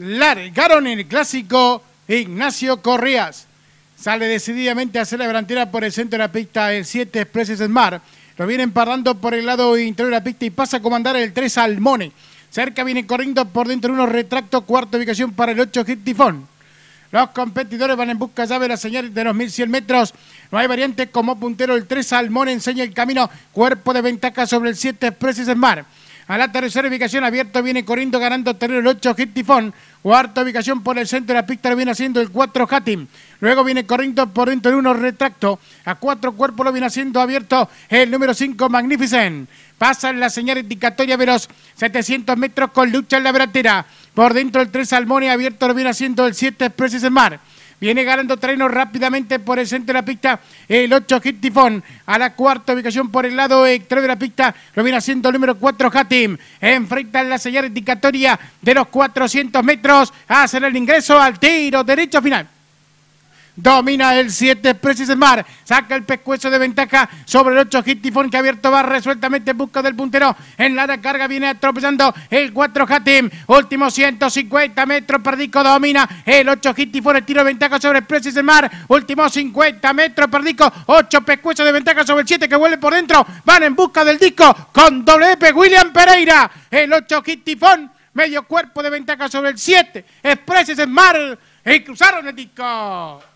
largaron el clásico Ignacio Corrías. Sale decididamente a hacer la delantera por el centro de la pista el 7 Expresses Mar. Lo vienen parando por el lado interior de la pista y pasa a comandar el 3 Salmone. Cerca viene corriendo por dentro de uno retracto, cuarta ubicación para el 8 Hit Tifón. Los competidores van en busca llave de la señal de los 1100 metros. No hay variante como puntero el 3 Salmone, enseña el camino. Cuerpo de ventaja sobre el 7 Expresses Mar. A la tercera ubicación abierto viene corriendo ganando terreno el 8 Tifón. Cuarta ubicación por el centro de la pista lo viene haciendo el 4 Hatim. Luego viene corriendo por dentro el 1 Retracto. A cuatro cuerpos lo viene haciendo abierto el número 5 Magnificent. Pasan la señal indicatoria veloz. 700 metros con lucha en la verantera. Por dentro el 3 Salmone abierto lo viene haciendo el 7 Expresses en Mar. Viene ganando treno rápidamente por el centro de la pista el 8 Hit Tifón. A la cuarta ubicación por el lado exterior de la pista lo viene haciendo el número 4 Hatim. Enfrenta la señal indicatoria de los 400 metros. Hacen el ingreso al tiro derecho final. Domina el 7, en Mar. Saca el pescuezo de ventaja sobre el 8, Hitifon que abierto va resueltamente en busca del puntero. En la carga viene atropellando el 4, Hatim. Último 150 metros, Perdico domina. El 8, Hitifon, el tiro de ventaja sobre en Mar. Último 50 metros, Perdico. 8 pescuezos de ventaja sobre el 7, que vuelve por dentro. Van en busca del disco con WP William Pereira. El 8, hittifón. Medio cuerpo de ventaja sobre el 7. express en mar. Y cruzaron el disco.